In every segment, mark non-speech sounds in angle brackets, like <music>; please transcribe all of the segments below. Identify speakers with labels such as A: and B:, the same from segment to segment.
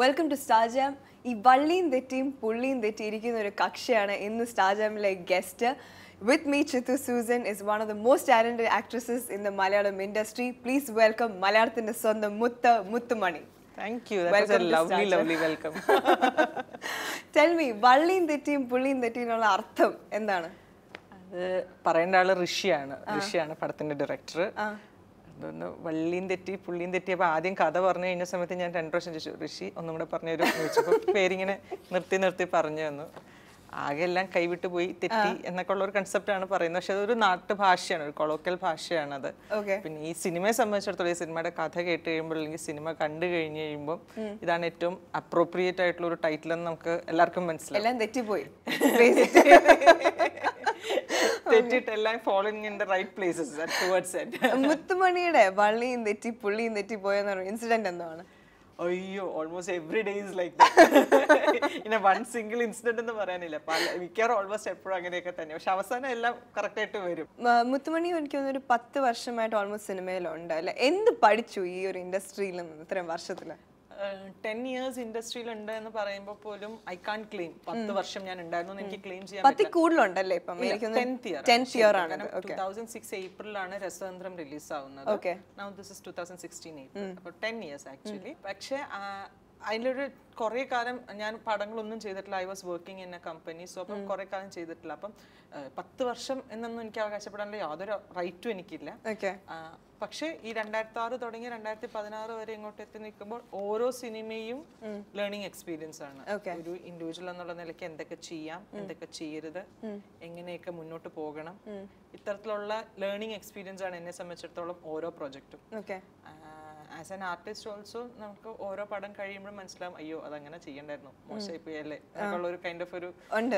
A: welcome to star jam ഈ വള്ളിയും തെറ്റിയും പുള്ളിയും തെറ്റിയിരിക്കുന്ന ഒരു കക്ഷിയാണ് ഇന്ന് സ്റ്റാർ ജാമിലെ guest with me Chithu Susan is one of the most talented actresses in the Malayalam industry please welcome മലയാളത്തിൻ്റെ സ്വന്തം മുത്ത് മുത്തുമണി താങ്ക് വെൽക്കം <laughs> വള്ളിയും തെറ്റിയും പുള്ളിയും തെറ്റിയുള്ള അർത്ഥം എന്താണ്
B: അത് പറയേണ്ട ആള് ഋഷിയാണ് ഋഷിയാണ് പടത്തിന്റെ ഡയറക്ടർ ഇതൊന്ന് വള്ളിയും തെറ്റി പുള്ളിയും തെറ്റിയപ്പോൾ ആദ്യം കഥ പറഞ്ഞു കഴിഞ്ഞ സമയത്ത് ഞാൻ രണ്ടു പ്രാവശ്യം ചോദിച്ചു ഋഷി ഒന്നും കൂടെ പറഞ്ഞു തരും ചോദിച്ചപ്പോൾ പേരിങ്ങനെ നിർത്തി നിർത്തി പറഞ്ഞു തന്നു ആകെ എല്ലാം കൈവിട്ട് പോയി തെറ്റി എന്നൊക്കെ ഉള്ള ഒരു കൺസെപ്റ്റ് ആണ് പറയുന്നത് പക്ഷെ അതൊരു നാട്ടുഭാഷയാണ് ഒരു കൊളോക്കൽ ഭാഷയാണ് അത് പിന്നെ ഈ സിനിമയെ സംബന്ധിച്ചിടത്തോളം ഈ സിനിമയുടെ കഥ കേട്ട് കഴിയുമ്പോൾ അല്ലെങ്കിൽ സിനിമ കണ്ടു കഴിഞ്ഞ് കഴിയുമ്പോൾ ഇതാണ് ഏറ്റവും അപ്രോപ്രിയേറ്റ് ആയിട്ടുള്ള ഒരു ടൈറ്റിൽ എന്ന് നമുക്ക് എല്ലാവർക്കും മനസ്സിലായി എല്ലാം തെറ്റിപ്പോയി <laughs> <laughs>
A: മുത്തുമണിയുടെ വള്ളിയും തെറ്റി പുള്ളിയും തെറ്റി പോയെന്ന് പറയുന്ന ഇൻസിഡന്റ് എന്താണ്
B: അയ്യോ almost every day is like പിന്നെ വൺ സിംഗിൾ ഇൻസിഡന്റ് എന്ന് പറയാനില്ല പല മിക്കവാറും ഓൾമോസ്റ്റ് എപ്പോഴും അങ്ങനെയൊക്കെ തന്നെ പക്ഷെ അവസാനം എല്ലാം കറക്റ്റ് ആയിട്ട് വരും
A: മുത്തുമണി എനിക്ക് തോന്നുന്നു ഒരു പത്ത് വർഷമായിട്ട് ഓൾമോസ്റ്റ് സിനിമയിലുണ്ട് അല്ലെ എന്ത് പഠിച്ചു ഈ ഒരു ഇൻഡസ്ട്രിയിൽ നിന്ന് ഇത്രയും വർഷത്തിൽ
B: ടെൻ ഇയേഴ്സ് ഇൻഡസ്ട്രിയിൽ ഉണ്ട് എന്ന് പറയുമ്പോൾ പോലും ഐ കാൺ ക്ലെയിം പത്ത് വർഷം ഞാൻ ഉണ്ടായിരുന്നു എനിക്ക് ക്ലെയിം ചെയ്യാൻ പത്തി
A: കൂടുതലുണ്ടല്ലേ ഇപ്പം ടെൻത്ത് ഇയർ ടെൻത്ത് ഇയർ ആണ് ടൂ
B: തൗസൻഡ് സിക്സ് ഏപ്രിലാണ് രസതന്ത്രം റിലീസ് ആവുന്നത് now this is two thousand sixteen April അപ്പോൾ ടെൻ ഇയേഴ്സ് ആക്ച്വലി പക്ഷേ അതിലൊരു കുറേ കാലം ഞാൻ പടങ്ങളൊന്നും ചെയ്തിട്ടില്ല I was working in a company so അപ്പം കുറേ കാലം ചെയ്തിട്ടില്ല അപ്പം പത്ത് വർഷം എന്നൊന്നും എനിക്ക് അവകാശപ്പെടാനുള്ള യാതൊരു റൈറ്റും എനിക്കില്ല പക്ഷേ ഈ രണ്ടായിരത്തി ആറ് തുടങ്ങി രണ്ടായിരത്തി പതിനാറ് വരെ ഇങ്ങോട്ട് എത്തി നിൽക്കുമ്പോൾ ഓരോ സിനിമയും ലേണിംഗ് എക്സ്പീരിയൻസ് ആണ് ഒരു ഇൻഡിവിജ്വൽ എന്നുള്ള നിലയ്ക്ക് എന്തൊക്കെ ചെയ്യാം എന്തൊക്കെ ചെയ്യരുത് എങ്ങനെയൊക്കെ മുന്നോട്ട് പോകണം ഇത്തരത്തിലുള്ള ലേണിംഗ് എക്സ്പീരിയൻസ് ആണ് എന്നെ സംബന്ധിച്ചിടത്തോളം ഓരോ പ്രോജക്റ്റും ആസ് ആൻ ആർട്ടിസ്റ്റ് ഓൾസോ നമുക്ക് ഓരോ പടം കഴിയുമ്പോഴും മനസ്സിലാവും അയ്യോ അതങ്ങനെ ചെയ്യണ്ടായിരുന്നു
A: ഉണ്ട്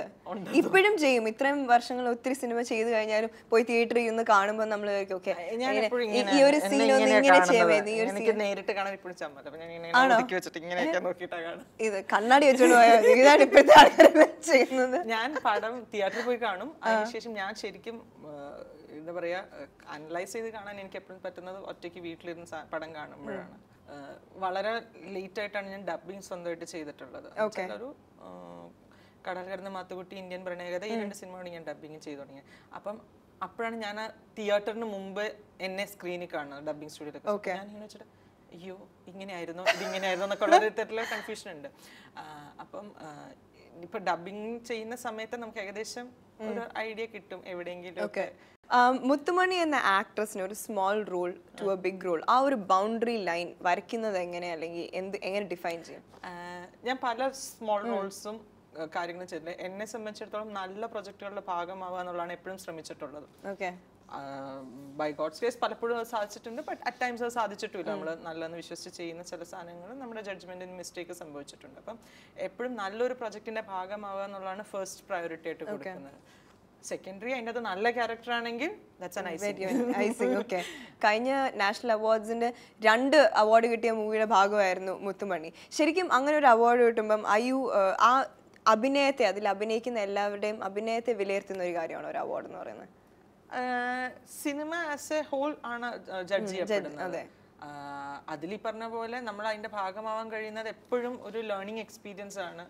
A: ഇപ്പോഴും ചെയ്യും ഇത്രയും വർഷങ്ങൾ ഒത്തിരി സിനിമ ചെയ്തു കഴിഞ്ഞാലും പോയി തിയേറ്ററിൽ നിന്ന് കാണുമ്പോൾ നമ്മൾ നേരിട്ട്
B: കാണാൻ ഇപ്പോഴും ഇത് കണ്ണാടി വെച്ചോണ്ട് പോയാൽ ഞാൻ പടം തിയേറ്ററിൽ പോയി കാണും അതിനുശേഷം ഞാൻ ശരിക്കും എന്താ പറയുക അനലൈസ് ചെയ്ത് കാണാൻ എനിക്ക് എപ്പോഴും പറ്റുന്നത് ഒറ്റയ്ക്ക് വീട്ടിലിരുന്ന് പടം കാണുമ്പോഴാണ് വളരെ ലേറ്റ് ആയിട്ടാണ് ഞാൻ ഡബിങ് സ്വന്തമായിട്ട് ചെയ്തിട്ടുള്ളത് ഒരു കടൽ കടന്ന് മാത്തുകുട്ടി ഇന്ത്യൻ പ്രണയകഥ ഈ രണ്ട് സിനിമയാണ് ഞാൻ ഡബിങ് ചെയ്തു തുടങ്ങിയത് അപ്പം അപ്പോഴാണ് ഞാൻ തിയേറ്ററിന് മുമ്പ് എന്നെ സ്ക്രീനിൽ കാണുന്നത് ഡബിങ് സ്റ്റുഡിയോയിലൊക്കെ ഞാനിങ്ങനെ വെച്ചിട്ട് അയ്യോ ഇങ്ങനെയായിരുന്നു ഇത് ഇങ്ങനെയായിരുന്നു എന്നൊക്കെ ഉള്ള ഒരു തരത്തിലുള്ള കൺഫ്യൂഷൻ ഉണ്ട് അപ്പം ഇപ്പൊ ഡബിങ് ചെയ്യുന്ന സമയത്ത് നമുക്ക് ഏകദേശം ഒരു ഐഡിയ കിട്ടും എവിടെയെങ്കിലും ഒക്കെ
A: മുത്തുമണി എന്ന ആക്ട്രസിന് ഒരു small role to a big role ആ ഒരു ബൗണ്ടറി ലൈൻ വരയ്ക്കുന്നത് എങ്ങനെ അല്ലെങ്കിൽ എന്ത് എങ്ങനെ ഡിഫൈൻ ചെയ്യും
B: ഞാൻ പല സ്മോൾ റോൾസും കാര്യങ്ങളും ചെയ്തിട്ടുണ്ട് എന്നെ സംബന്ധിച്ചിടത്തോളം നല്ല പ്രൊജക്ടുകളുടെ ഭാഗമാവുക എന്നുള്ളതാണ് എപ്പോഴും ശ്രമിച്ചിട്ടുള്ളത് ബൈ ഗോഡ്സ് ഗ്രേസ് പലപ്പോഴും അത് സാധിച്ചിട്ടുണ്ട് ബട്ട് അറ്റ് ടൈംസ് അത് സാധിച്ചിട്ടില്ല നമ്മൾ നല്ലതെന്ന് വിശ്വസിച്ച് ചെയ്യുന്ന ചില സാധനങ്ങൾ നമ്മുടെ ജഡ്ജ്മെന്റിന് മിസ്റ്റേക്ക് സംഭവിച്ചിട്ടുണ്ട് അപ്പം എപ്പോഴും നല്ലൊരു പ്രൊജക്ടിന്റെ ഭാഗമാവുക എന്നുള്ളതാണ് ഫസ്റ്റ് പ്രയോറിറ്റി ആയിട്ട് കൊടുക്കുന്നത് സെക്കൻഡറി അതിൻ്റെ അത് നല്ല ക്യാരക്ടർ ആണെങ്കിൽ mm,
A: <laughs> കഴിഞ്ഞ നാഷണൽ അവാർഡ്സിന്റെ രണ്ട് അവാർഡ് കിട്ടിയ മൂവിയുടെ ഭാഗമായിരുന്നു മുത്തുമണി ശരിക്കും അങ്ങനെ ഒരു അവാർഡ് കിട്ടുമ്പം അയ്യു ആ അഭിനയത്തെ അതിൽ അഭിനയിക്കുന്ന എല്ലാവരുടെയും അഭിനയത്തെ വിലയിരുത്തുന്ന ഒരു കാര്യമാണ് ഒരു അവാർഡ് എന്ന് പറയുന്നത്
B: സിനിമ ആസ് എ ഹോൾ ആണ് ജഡ്ജ് ചെയ്യപ്പെടുന്നത് അതിൽ ഈ പറഞ്ഞ പോലെ നമ്മൾ അതിന്റെ ഭാഗമാവാൻ കഴിയുന്നത് എപ്പോഴും ഒരു ലേണിംഗ് എക്സ്പീരിയൻസ് ആണ്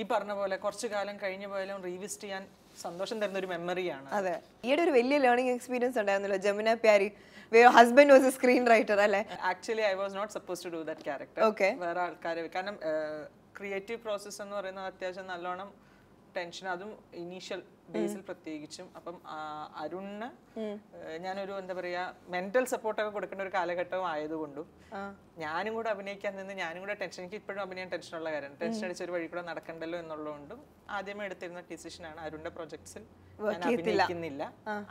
B: ഈ പറഞ്ഞ പോലെ കുറച്ചു കാലം കഴിഞ്ഞു പോയാലും റീവിസ്റ്റ് ചെയ്യാൻ സന്തോഷം തരുന്ന ഒരു മെമ്മറിയാണ്
A: അതെ ഈയിടെ ഒരു വലിയ ലേണിംഗ് എക്സ്പീരിയൻസ് ഉണ്ടായിരുന്നല്ലോ Jamuna Pyari husband was a screen writer അല്ലേ
B: actually I was not suppose to do that character okay വേറെ കാരണം ക്രിയേറ്റീവ് പ്രോസസ്സ് എന്ന് പറയുന്നത് അത്യാവശ്യം നല്ലോണം ടെൻഷൻ അതും ഇനീഷ്യൽ ബേസിൽ പ്രത്യേകിച്ചും അപ്പം അരുണിന് ഞാനൊരു എന്താ പറയാ മെന്റൽ സപ്പോർട്ടൊക്കെ കൊടുക്കേണ്ട ഒരു കാലഘട്ടം ആയതുകൊണ്ടും ഞാനും കൂടെ അഭിനയിക്കാൻ നിന്ന് ഞാനും കൂടെ ടെൻഷൻ എനിക്ക് ഇപ്പോഴും അഭിനയം ടെൻഷനുള്ള കാര്യം ടെൻഷൻ അടിച്ച ഒരു വഴി കൂടെ നടക്കണ്ടല്ലോ എന്നുള്ളതുകൊണ്ടും ആദ്യമേ എടുത്തിരുന്ന ആണ് അരുണിന്റെ പ്രൊജക്ട്സിൽ
A: ഞാൻ അഭിനയിക്കുന്നില്ല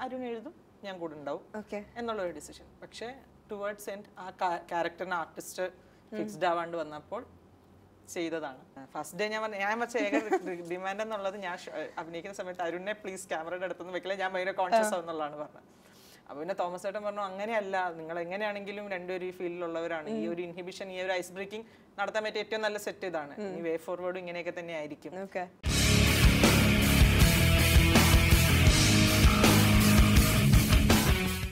B: അരുൺ എഴുതും ഞാൻ കൂടെ ഉണ്ടാവും എന്നുള്ള ഒരു ഡിസിഷൻ പക്ഷേ ടുവേർഡ്സ് എൻഡ് ആ ക്യാരക്ടറിന് ആർട്ടിസ്റ്റ് ഫിക്സ്ഡ് ആവാണ്ട് വന്നപ്പോൾ ചെയ്തതാണ് ഫസ്റ്റ് ഡേ ഞാൻ ഞാൻ വെച്ച ഏക ഡിമാൻഡ് <laughs> എന്നുള്ളത് ഞാൻ അഭിനയിക്കുന്ന സമയത്ത് അരുണിനെ പ്ലീസ് ക്യാമറയുടെ അടുത്തൊന്നും വെക്കില്ല ഞാൻ ഭയങ്കര കോൺഷ്യസ് ആവുന്നുള്ളതാണ് പറഞ്ഞത് അപ്പോൾ പിന്നെ തോമസ് ഏട്ടൻ പറഞ്ഞു അങ്ങനെയല്ല നിങ്ങൾ എങ്ങനെയാണെങ്കിലും രണ്ടുപേരും ഈ ഫീൽഡിലുള്ളവരാണ് ഈ ഒരു ഇൻഹിബിഷൻ ഈ ഒരു ഐസ് ബ്രേക്കിംഗ് നടത്താൻ പറ്റിയ ഏറ്റവും നല്ല സെറ്റ് ഇതാണ് ഈ വേ ഫോർവേഡും ഇങ്ങനെയൊക്കെ തന്നെ ആയിരിക്കും